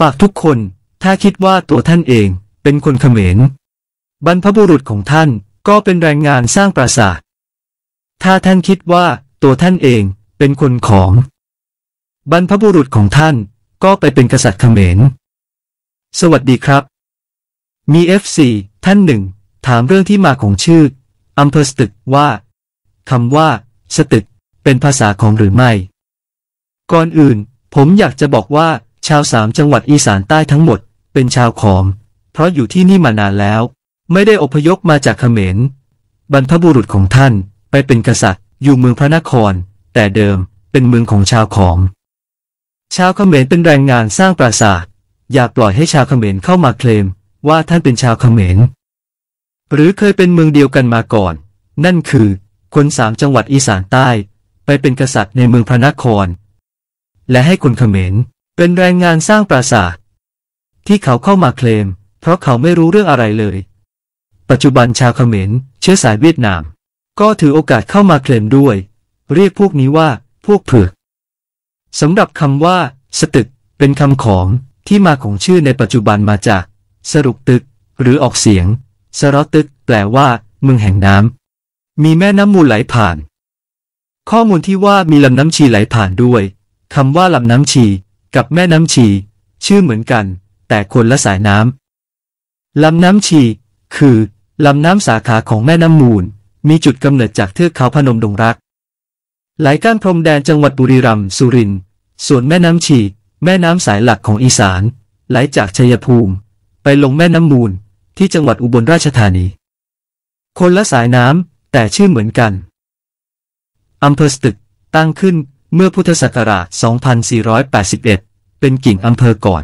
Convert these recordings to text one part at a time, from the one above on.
ฝากทุกคน ถ้าคิดว่าตัวท่านเอง เป็นคนเขมร บรรพบุรุษของท่านก็เป็นแรงงานสร้างปราสาท ถ้าท่านคิดว่าตัวท่านเอง เป็นคนของ บรรพบุรุษของท่าน ก็ไปเป็นกษัตริย์เขมร สวัสดีครับ มีเอฟซีท่านหนึ่งถามเรื่องที่มาของชื่ออำเภอสตึกว่าคำว่า สตึกเป็นภาษาของหรือไม่ ก่อนอื่น ผมอยากจะบอกว่าชาวสามจังหวัดอีสานใต้ทั้งหมดเป็นชาวขอม เพราะอยู่ที่นี่มานานแล้ว ไม่ได้อพยพมาจากเขมร บรรพบุรุษของท่านไปเป็นกษัตริย์ อยู่เมืองพระนคร แต่เดิมเป็นเมืองของชาวขอมชาวเขมรเป็นแรงงานสร้างปราสาท อยากปล่อยให้ชาวเขมรเข้ามาเคลมว่าท่านเป็นชาวเขมร หรือเคยเป็นเมืองเดียวกันมาก่อน นั่นคือคนสามจังหวัดอีสานใต้ ไปเป็นกษัตริย์ในเมืองพระนคร และให้คนเขมรเป็นแรงงานสร้างปราสาท ที่เขาเข้ามาเคลม เพราะเขาไม่รู้เรื่องอะไรเลย ปัจจุบันชาวเขมรเชื้อสายเวียดนาม ก็ถือโอกาสเข้ามาเคลมด้วย เรียกพวกนี้ว่า พวกเผือกสำหรับคำว่า สตึกเป็นคำของ ที่มาของชื่อในปัจจุบันมาจาก สรุปตึก หรือออกเสียง สรอตึก แปลว่าเมืองแห่งน้ำมีแม่น้ำมูลไหลผ่าน ข้อมูลที่ว่ามีลำน้ำชีไหลผ่านด้วยคำว่าลำน้ำชีกับแม่น้ำชีชื่อเหมือนกัน แต่คนละสายน้ำลำน้ำชีคือลำน้ำสาขาของแม่น้ำมูล มีจุดกำเนิดจากเทือกเขาพนมดงรักไหลก้านพรมแดนจังหวัดบุรีรัมย์สุรินทร์ส่วนแม่น้ำชีแม่น้ำสายหลักของอีสานไหลจากชัยภูมิ ไปลงแม่น้ำมูล ที่จังหวัดอุบลราชธานี คนละสายน้ำแต่ชื่อเหมือนกันอำเภอสตึกตั้งขึ้นเมื่อพุทธศักราช 2481 เป็นกิ่งอำเภอก่อน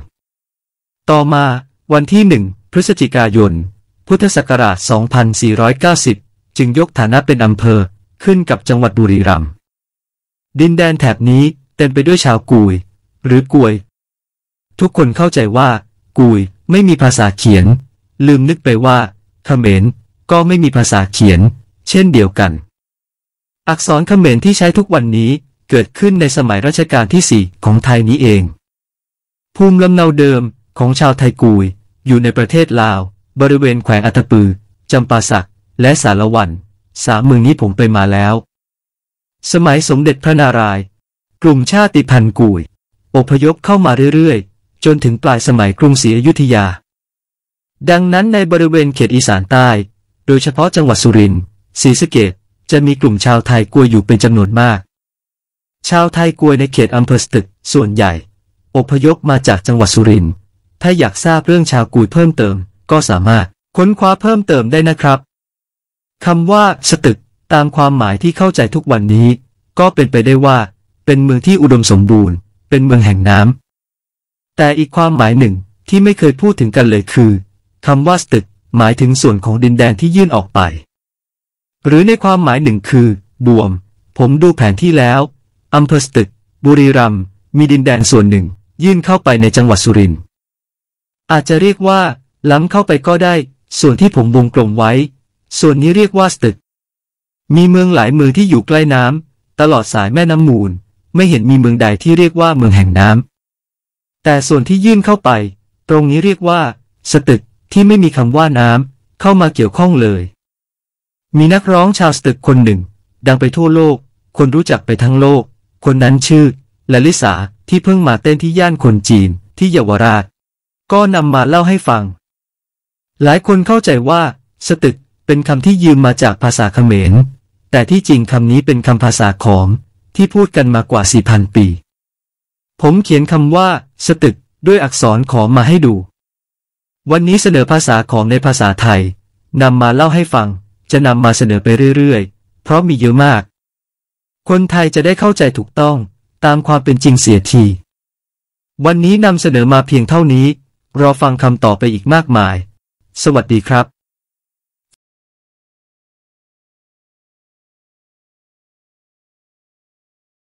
ต่อมา วันที่ 1 พฤศจิกายน พุทธศักราช 2490 จึงยกฐานะเป็นอำเภอขึ้นกับจังหวัดบุรีรัมย์ ดินแดนแถบนี้เต็มไปด้วยชาวกุย หรือกวย ทุกคนเข้าใจว่า กุยไม่มีภาษาเขียน ลืมนึกไปว่าเขมรก็ไม่มีภาษาเขียน เช่นเดียวกัน อักษรเขมรที่ใช้ทุกวันนี้เกิดขึ้นในสมัยรัชกาลที่สี่ของไทยนี้เอง ภูมิลำเนาเดิมของชาวไทยกุยอยู่ในประเทศลาว บริเวณแขวงอัตปือจำปาสักและสารวัน สามเมืองนี้ผมไปมาแล้ว สมัยสมเด็จพระนารายณ์กลุ่มชาติพันธุ์กุยอพยพเข้ามาเรื่อยๆ จนถึงปลายสมัยกรุงศรีอยุธยา ดังนั้นในบริเวณเขตอีสานใต้ โดยเฉพาะจังหวัดสุรินทร์ศรีสะเกดจะมีกลุ่มชาวไทยกุยอยู่เป็นจำนวนมากชาวไทยกวยในเขตอำเภอสตึก ส่วนใหญ่ อพยพมาจากจังหวัดสุรินทร์ ถ้าอยากทราบเรื่องชาวกุยเพิ่มเติม ก็สามารถค้นคว้าเพิ่มเติมได้นะครับคำว่าสตึก ตามความหมายที่เข้าใจทุกวันนี้ ก็เป็นไปได้ว่า เป็นเมืองที่อุดมสมบูรณ์เป็นเมืองแห่งน้ำ แต่อีกความหมายหนึ่งที่ไม่เคยพูดถึงกันเลยคือคำว่าสตึก หมายถึงส่วนของดินแดนที่ยื่นออกไป หรือในความหมายหนึ่งคือบวม ผมดูแผนที่แล้วอำเภอสตึกบุรีรัมย์มีดินแดนส่วนหนึ่ง ยื่นเข้าไปในจังหวัดสุรินทร์อาจจะเรียกว่าหลังเข้าไปก็ได้ ส่วนที่ผมวงกลมไว้ ส่วนนี้เรียกว่าสตึกมีเมืองหลายเมือง ที่อยู่ใกล้น้ำตลอดสายแม่น้ำมูล ไม่เห็นมีเมืองใดที่เรียกว่าเมืองแห่งน้ำแต่ส่วนที่ยื่นเข้าไป ตรงนี้เรียกว่า สตึกที่ไม่มีคำว่าน้ำเข้ามาเกี่ยวข้องเลย มีนักร้องชาวสตึกคนหนึ่ง ดังไปทั่วโลก คนรู้จักไปทั้งโลกคนนั้นชื่อลลิสาที่เพิ่งมาเต้นที่ย่านคนจีน ที่เยาวราช ก็นำมาเล่าให้ฟัง หลายคนเข้าใจว่า สตึกเป็นคำที่ยืมมาจากภาษาเขมร แต่ที่จริงคำนี้เป็นคำภาษาขอม ที่พูดกันมากว่า 4,000 ปี ผมเขียนคำว่าสตึก ด้วยอักษรขอมมาให้ดู วันนี้เสนอภาษาของในภาษาไทยนำมาเล่าให้ฟัง จะนำมาเสนอไปเรื่อยๆ เพราะมีเยอะมากคนไทยจะได้เข้าใจถูกต้องตามความเป็นจริงเสียที วันนี้นำเสนอมาเพียงเท่านี้ รอฟังคำต่อไปอีกมากมาย สวัสดีครับ